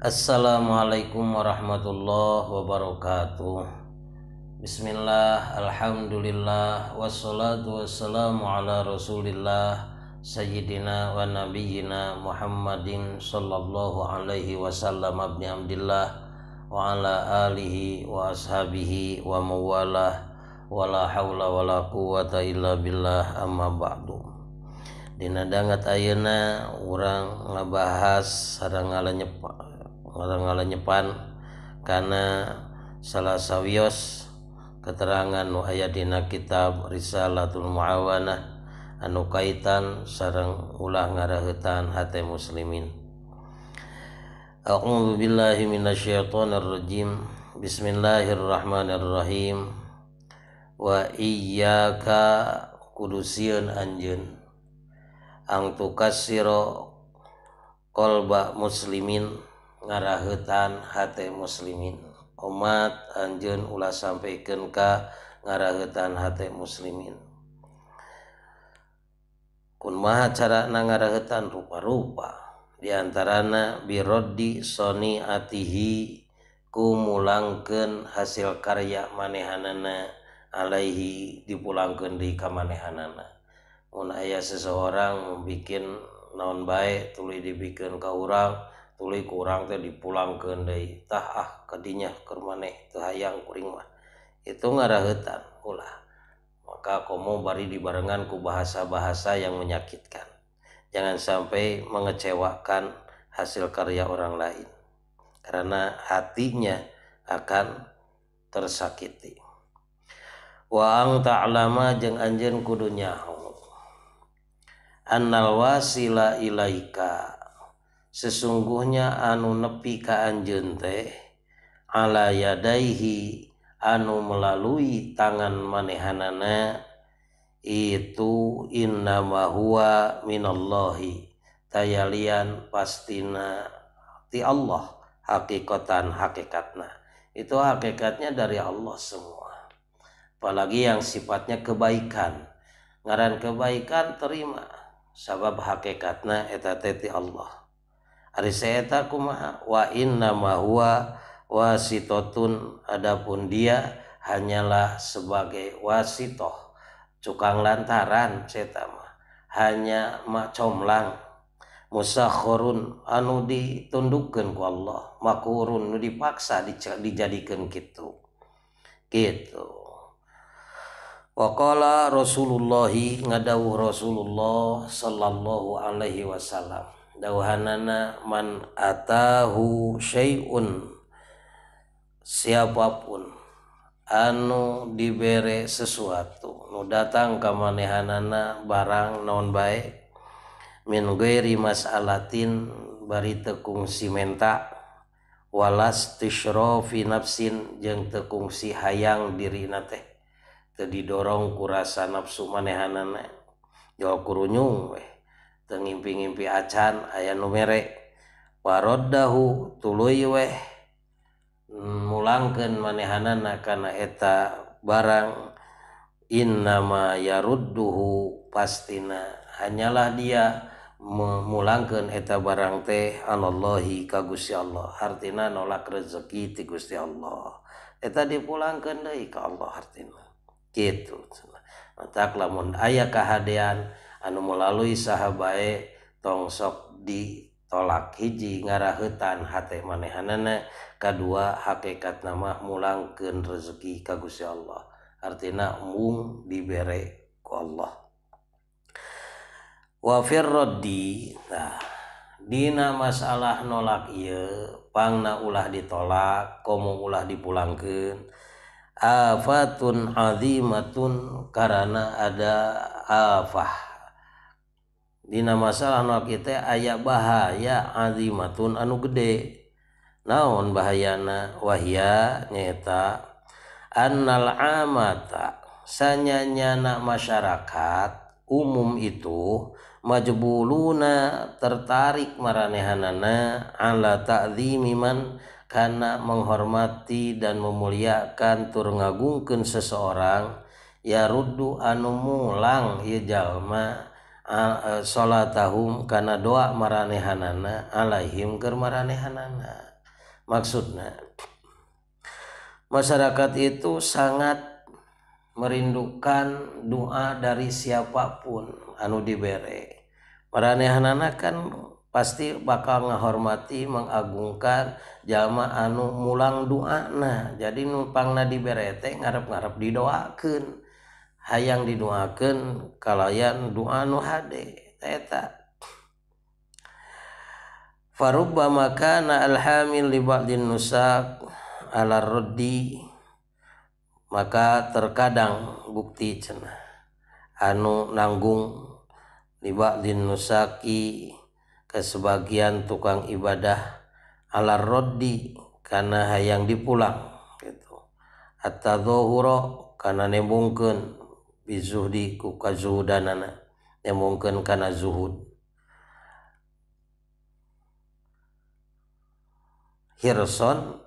Assalamualaikum warahmatullahi wabarakatuh Bismillah, Alhamdulillah Wassalatu wassalamu ala rasulillah Sayyidina wa nabiyina Muhammadin Sallallahu alaihi wasallam Abni Abdillah Wa ala alihi wa ashabihi wa mawalah Wala hawla wala quwata illa billah amma ba'du Dina ayana orang ngabahas sarang ngalanyepak orang ngala nyepan karena salah sawios keterangan aya kitab Risalatul Muawanah anu kaitan sarang ulah ngarahetan hati muslimin A'udzu billahi minasyaitonir rajim. Bismillahirrahmanirrahim. Wa iyyaka kudusieun anjeun ang tukasiro kolba muslimin punya ngarah hutan hate muslimin umat anjun ula sampaikenkah ngarah hutan hat muslimin pun mahacara na ngarah hutan rupa-rupa diantarana bir roddi Soni atihi kulangken hasil karya manehanana Alaihi dipullangken di kamanehanana mu ayah seseorang membi bikin nonon baik tuli dibiken kauuralku tuli kurang teh dipulang ke deui tah ah kadinya kermane maneh hayang kuring mah itu ngarahetan ulah maka komo bari dibarengan ku bahasa-bahasa yang menyakitkan jangan sampai mengecewakan hasil karya orang lain karena hatinya akan tersakiti waang ta'lama jeung anjeun kudu nyaho annal wasila ilaika sesungguhnya anu nepi ka anjeun teh ala yadaihi anu melalui tangan manehanana itu innama huwa minallahi tayalian pastina ti Allah hakikatan hakikatna itu hakikatnya dari Allah semua apalagi yang sifatnya kebaikan ngaran kebaikan terima sabab hakikatna eta Allah Ari saya kumaha wa inna ma wasitotun adapun dia hanyalah sebagai wasitoh cukang lantaran cetama mah hanya mak comlang musakhurun anu ditundukkan ku Allah makurun nu dipaksa dijadikan gitu gitu Wakala Rasulullah ngadawuh Rasulullah sallallahu alaihi wasallam tigaanataun siapapun anu diberre sesuatu nu datang kamanehanana barang non baik Mingue Rimas alatin bari tekungsi mentawalas tirofinapsin je tekungsi hayang dirina teh tadi didorong kurasa nafsu manehanana Jawakuruyum weh pengin-pingin pihacan ayaah numererekhu tuluulangkan manehana anakan eta barang innaduhu pastitina hanyalah dia memulangkan eta barang teh Allahallahhi kagus Ya Allah Hartina nolak rezeki tigus ya Allahta dipulangkan dari ke Allah gitu aya kehaan tinggal melalui sahabat baik tongsok ditolak hiji ngarah hutan hat manehanana kedua hakekat nama mulangken rezeki kagus ya Allah artina mung diberre Allah wafir rodddi dina masalah nolak iapangna ulah ditolak kom ulah dipulangkan afatun a matun karena ada aahhi Dina masalah anu kita aya bahaya azimatun anu gede naon bahayana wahya nyeta annal amata sanyanyana masyarakat umum itu majbuluna tertarik maranehanana ala ta'zimi man karena menghormati dan memuliakan tur ngagungkeun seseorang ya ruddu anu mulang ieu jalma salat tahu karena doa maranehanana aaihim ke maranehananga maksudnya masyarakat itu sangat merindukan doa dari siapapun anu di bere maranehanana kan pasti bakal ngahormati mengagungkan jamaah anu mulang doa nah jadi numpang na diberete ngarep-garap didoakan dan yang diuaakan kalau yang doa nuha far makan alhamilbaksak a roddi maka terkadang bukti cena anu nanggung dibak nusaki kesebagian tukang ibadah a roddi karena hay yang diulang gitu Hathuroh karena nebungken bizuhdi ku kazuhudanana yang mungkin karena zuhud hirson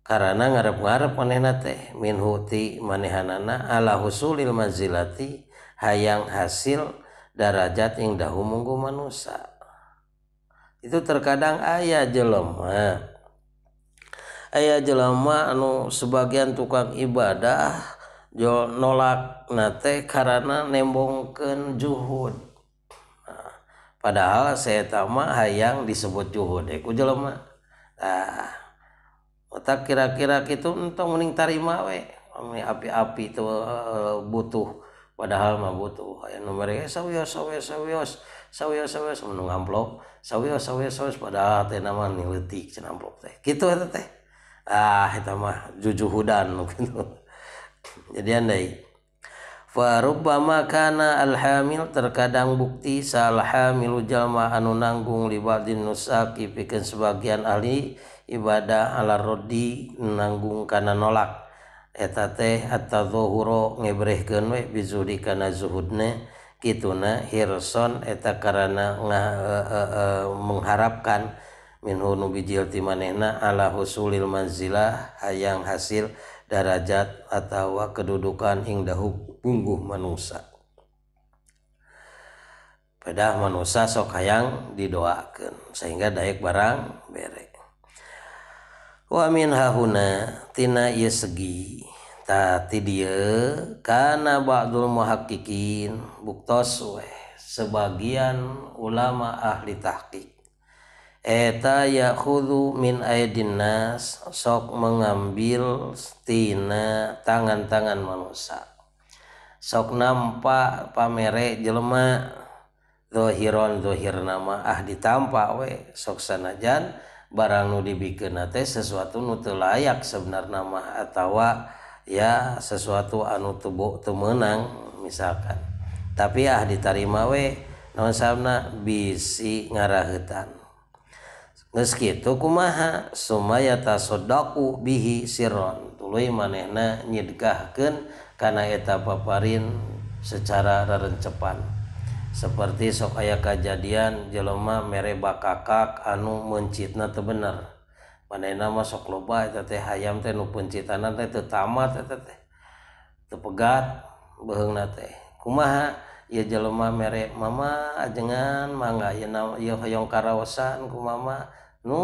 karena ngarep-ngarep manehna teh min huti manehanana ala husulil mazilati hayang hasil darajat ing dahumunggu manusia itu terkadang ayah jelema ayah jelema anu sebagian tukang ibadah tiga nolak nate karena nebongken juhud padahal saya tama yang disebut juhu deh otak kira-kira gitu untuk meningtaririmawe api-api itu eh, butuh padahal mah butuhmah ju hudan jadiai. Farbamakana alhamil terkadang bukti Sahamil Jalmaun nanggung libadi nusa kipiikan sebagian ali ibadah a roddi nanggung kana nolak. et hatbre zuhudne kitunahirson etak karena e, e, e, mengharapkan Minubijiilna Allahulil manzilah hayang hasil, darajat atau kedudukan dahuk bungguh manusia pedah manusia sok hayang didoakan sehingga daik barang bere wa min hahuna tina ieu segi tati dia karena ba'dul muhakkikin buktos sebagian ulama ahli tahqiq ta yahudu min A dinas sok mengambil tina tangan-tangan monoak sok nampak pamerek jelemahhohirn dhohir nama ah ditapakwe soksana Jan barang nudibikennate sesuatu nutu layak sebenarnya Atawa ya sesuatu anu tubuh tuh menang misalkan tapi ah ditarimawe non samana bisi ngarah hu tanah tuh kumaha sumayata sodaku bihi siron tulo manehna nyigahkenkana eta paparin secara rerencepan seperti sok aya kajadian jelemah mereba kakak anu mencit na te beer manenna masukok lobaeta hayaam ten pencinanat tepegat be na teh kuma. jelemah merek mama ajengan mangga yoongkarasanku Ma nu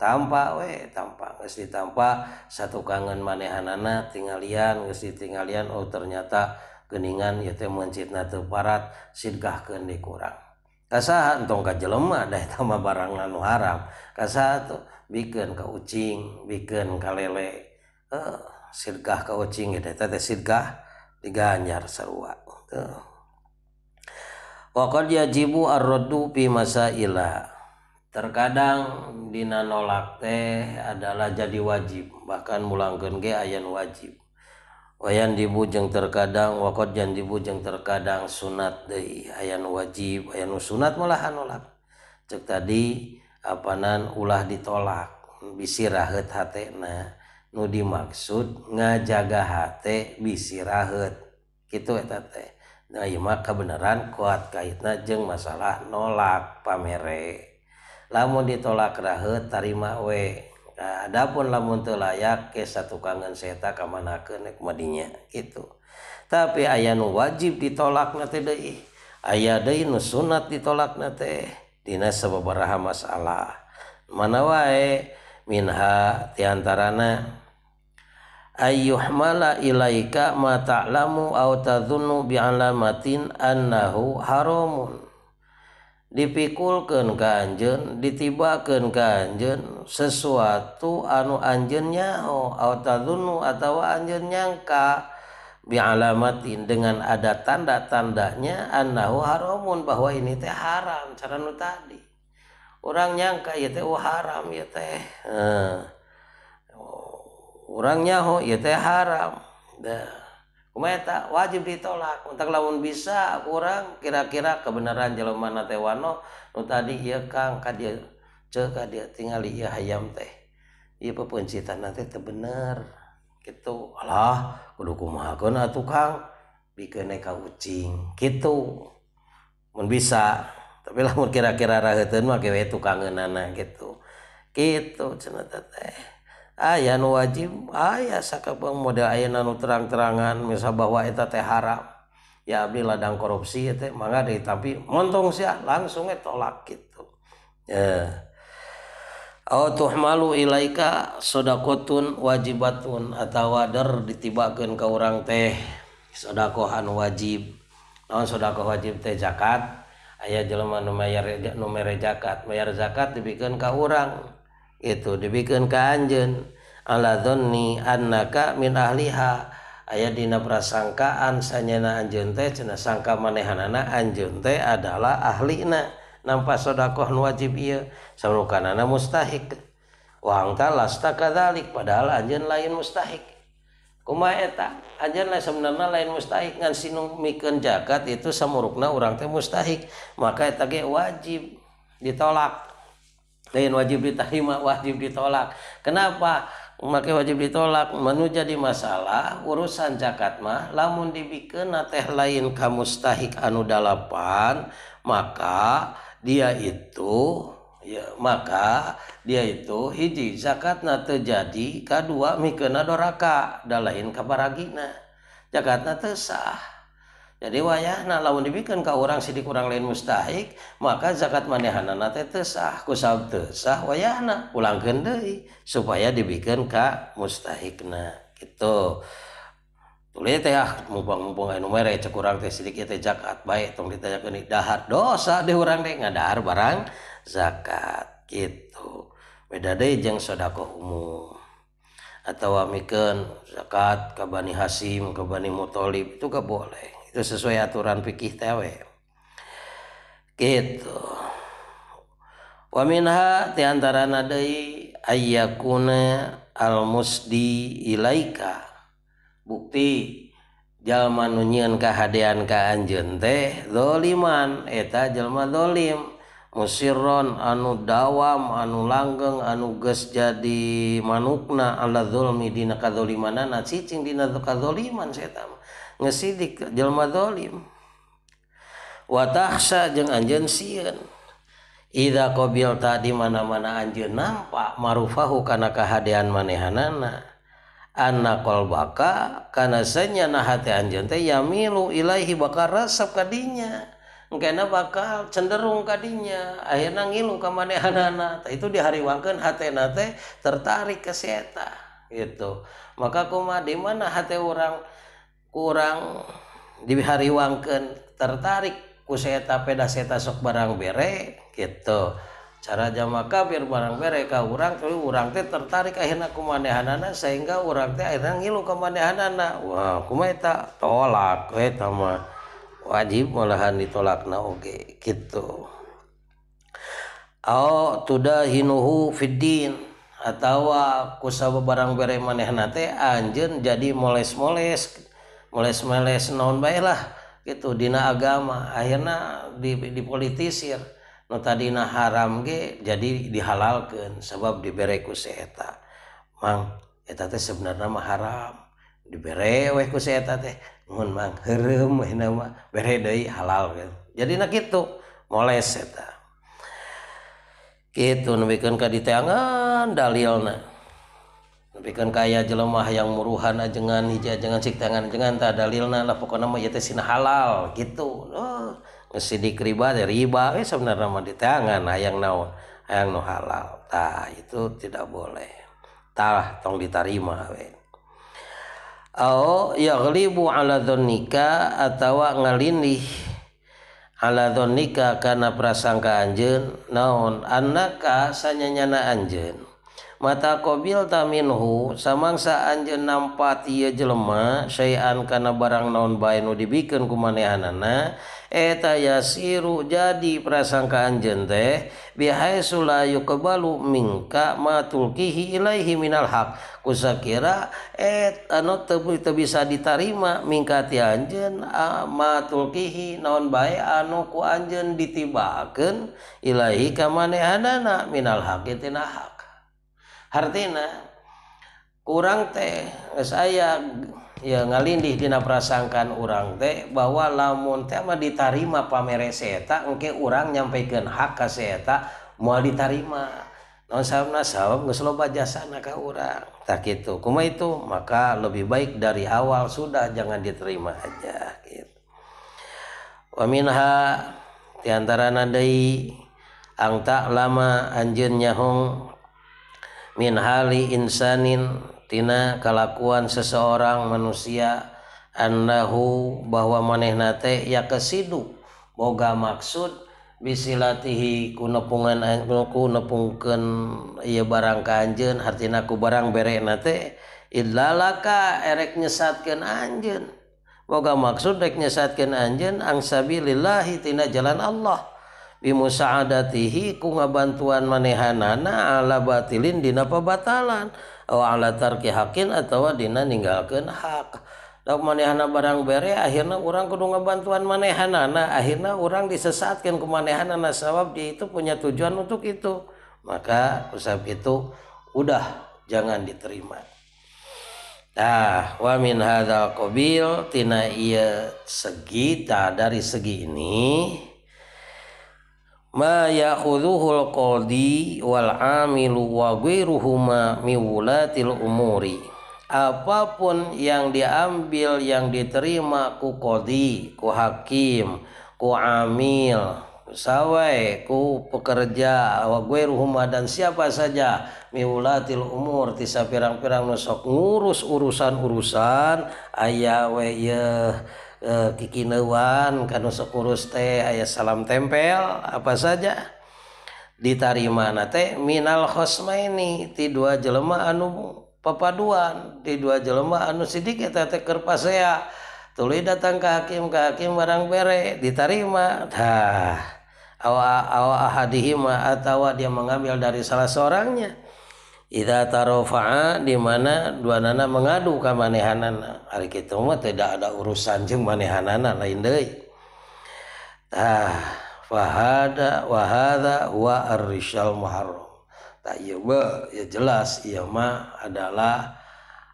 tampak we tampak mesti tampak satu kangen mane anakna tinggalan mesti tinggalan Oh ternyatakeningan ya temcidna tuh parat Sikah ke di kurangrang kas tongka jelemahdah tambah barangannu haram ke1 bikin ke ucing bikin kalle eh sirkah ke ucingkah digajarlu diajibuar rodhupi masalahlah terkadang din nolakte adalah jadi wajib bahkan Mulang gengge ayayan wajib wayan dibujeng terkadangwakkot yang dibujeng terkadang sunat De ayayan wajib aya sunat malhan olak cek tadi apanan ulah ditolak bisi rahe hatna nudimaksud ngajaga H bisirahhe gitu eteta punyamak kebenaran kuat kait na jeung masalah nolak pamere lamun ditolak rahe tarimawe Adapun lamunt layak ke satu kangan seta keana kenekmudinya itu tapi aya nu wajib ditolak na Deih aya De nu sunt ditolak nate Dinas sebarha masalah mana wae Minha tiantarana dan prise mala ilaika mata lamu bilamatin anna Haromun dipikulkan ganje ditibakan ganje sesuatu anu anjennyahu atau an nyangka bilamatin dengan ada tanda-tandanya annahu Haromun bahwa ini teh haram cara nu tadi orang nyangka ya te oh, haram ya teh punya orangnya ho haram wajiblah untuktak laun bisa kurang kira-kira kebenaranjalrum mana tewanno tadi hingka dia ceka dia tinggal iya ayam tehpuncitan nanti terbener gitu Allah kudukku tukangeka ucing gitu men bisa tapilah kira-kira ra tuk gitu gitu cenata teh aya wajib ayasaka peudaan nuutang-terangansa bawa itu teh ha yabil ladang korupsi tapi monong si langsung e tolaki tuh malu laika soda koun wajib batun atau wadar ditibakeun ka urang tehshodakohan wajib nonshoda wajib teh zakat ayaah jelemanyar nummer zakat Mayyar zakat diikeun kau orangrang teh tiga itu dibikin ke Anjen alni anakliha ayadina prasangkaan sannyana Anjun cena sangka manehan anak Anjunnte adalah ahlina nampashodaqoh nu wajib ukan mustahiq Wata lasta kalik padahal Anjen lain mustahiq kumaeta lain mustasin jakat itu serukna u teh mustahiq makaeta wajib ditolakkan lain wajib diterima wajib ditolak kenapa memakai wajib ditolak menu jadi masalah urusan zakat mah lamun dibikin teh lain kamu stahik anu dalapan maka dia itu ya maka dia itu hiji zakat na terjadi kedua mikena doraka dalain kabaragina zakat na tersah punya wayahna laun dibikan kau orang sidik kurang lain mustaik maka zakat manehana sah sah pulanggendde supaya dibikan Ka mustahikna itu tu mu-bung kurangkat baikng ditanyahat dosa di nga barang zakat gitu beda deng shodaoh umum atau zakat kabani Hasyim ke Bani muthalib itu ga boleh itu sesuai aturan fikih tewe gitu wa minha ti antara nadai ayyakuna al musdi ilaika bukti jalma nunyian kehadian ke anjen teh doliman eta jalma dolim musirron anu dawam anu langgeng anu ges jadi manukna ala zulmi dina kadolimanana cicing dina kadoliman saya tahu ngesidik jelma dolim watahsa jeng anjen sien Ida kobil tadi mana-mana anjen nampak marufahu kana kahadean manehanana anna kolbaka kana senyana hati anjen teh yamilu ilaihi bakar resep kadinya engkena bakal cenderung kadinya akhirnya ngilu ka manehanana itu dihariwakeun hati nate tertarik ke seta gitu maka koma di mana hati orang kurang dibihari Waken tertarik ku seeta pedaseta sok barang bere gitu cara jamaah kafir barang bere kau orangrangwurrang teh tertarik kemanhan sehingga ulak wajib olahan ditolak na oke gitu hin fidin atau kuaba barangberre manehnate Anjen jadi moles-moles gitu punya oleh maleles nononlah gitu Di agama akhirnya dipolitisir not tadidina haram ge jadi dihalalkan sebab diberreku seta mangbenar haram dibereweku seta teh halal jadi mole gitu diangan dalilna kan kaya jelemah yang muruhan ajengan hija jangan cik tangan jangan tak dalilna lah pokoknya mah ieu sina halal gitu oh ngesidik riba dari riba eh sebenarnya mah di tangan hayang naon hayang nu halal tah itu tidak boleh tah tong diterima Oh, ya yaglibu ala donika atau ngalini ala donika kana prasangka anjeun naon annaka sanyanyana anjeun mata qbilta minuhu samangsa Anjen empat ia jelemah sayaan karena barang naon baiku dibiken kumana anakana et ya siu jadi prasangka Anjen tehh biaya Sulayu ke Balu minka matul Kihi Iaihi Minalha kusakira et itu bisa diterima minkat Anjen amatulqihi naon baik anuku Anjen ditibaken Ilahi kam manana Minal haktinaha Hartina kurang teh saya yang ngalin ditina prasangkan orang teh bahwa lamun tema ditarrima pameres setak mungkin orang nyampaikan hakK setak mual di tarima nonana orang tak itu cumma itu maka lebih baik dari awal sudah jangan diterima aja pemina diantara Nai angtak lama anjnyahong tinggal hali Insanintina kelakuan seseorang manusia andahu bahwa maneh nate ya ke sihumoga maksud bisi latihi ku nepungan angloku nepken ia barang ke anjen artiku barang berek nate idlalaka ererek nyesatkan anjen Boga maksudekk nyesatkan anjen angsabilillahi tina jalan Allah bimusaadatihi ku ngabantuan manehanana ala batilin dina pabatalan atau ala tarki hakin atau dina ninggalkan hak lauk manehana barang bere akhirnya orang kudu ngabantuan manehanana akhirnya orang disesatkan ke manehanana sebab dia itu punya tujuan untuk itu maka usap itu udah jangan diterima Nah, wa min hadzal qabil tina ieu iya segi dari segi ini ma ya'khudhuhul qadi wal amilu wa ghairuhuma miwulatil umuri apapun yang diambil yang diterima ku qadi ku hakim ku amil sawai ku pekerja wa ghairuhuma dan siapa saja miwulatil umur tisa pirang-pirang nusok ngurus urusan-urusan ayawe ye Eh, Kikinwan kan sekurust ayah salam tempel apa saja di tarima Minalkhosmain ti dua jelemah anu papaduan di dua jelemah anus Sidik kita teker pasea tuli datang ke hakim kakim barang bere diterima ha awa matawa dia mengambil dari salah seorangnya Ida tarofa'a di mana dua nana mengadu ka manehanana. Hari kita mah tidak ada urusan jeung manehanana lain deui. Tah fahada wahada wa arrisal muharram. Tak iya be, ya jelas iya mah adalah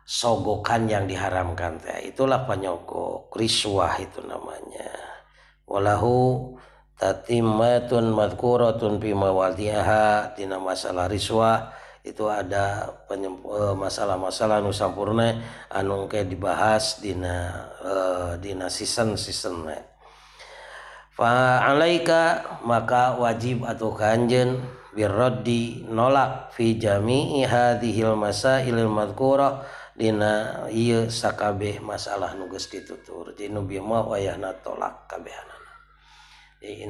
sogokan yang diharamkan teh. Itulah penyogok, riswah itu namanya. Walahu tatimmatun madkuratun fi mawadhiha dina masalah riswah itu ada eh, masalah-masalah nu sampurna anu ke dibahas dina uh, dina season season ne. Fa alaika maka wajib atau kanjen birroddi nolak fi jami'i hadhil masail madhkurah dina ieu sakabeh masalah nu geus ditutur di nu bieu wayahna tolak kabehanana. Di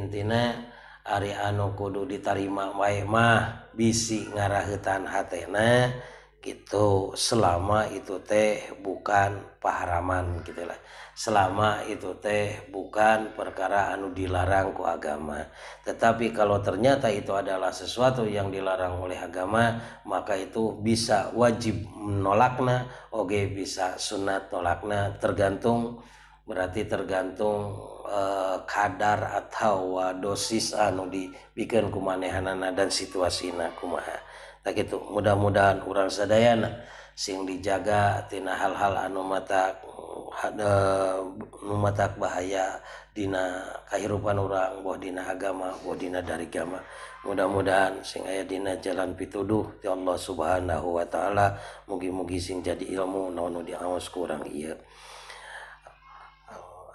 Ari anu kudu ditarima wae mah bisi ngarahetan hatena gitu selama itu teh bukan paharaman gitulah selama itu teh bukan perkara anu dilarang ku agama tetapi kalau ternyata itu adalah sesuatu yang dilarang oleh agama maka itu bisa wajib menolakna Oke bisa sunat nolakna tergantung berarti tergantung eh, kadar atau eh, dosis anu dikir kumanehanana dan situasi naumumaha tak itu mudah-mudahan kurang sedayana sing dijaga tina hal-hal anu matatak eh, adamatatak bahaya Dina ka kehidupan orang bu Di agama Bo Di darigama mudah-mudahan sing ayadina jalan pituduh Ti Allah subhanahu Wa Ta'ala mugi-mugi sing jadi ilmu non nu diawa kurang iya kemudian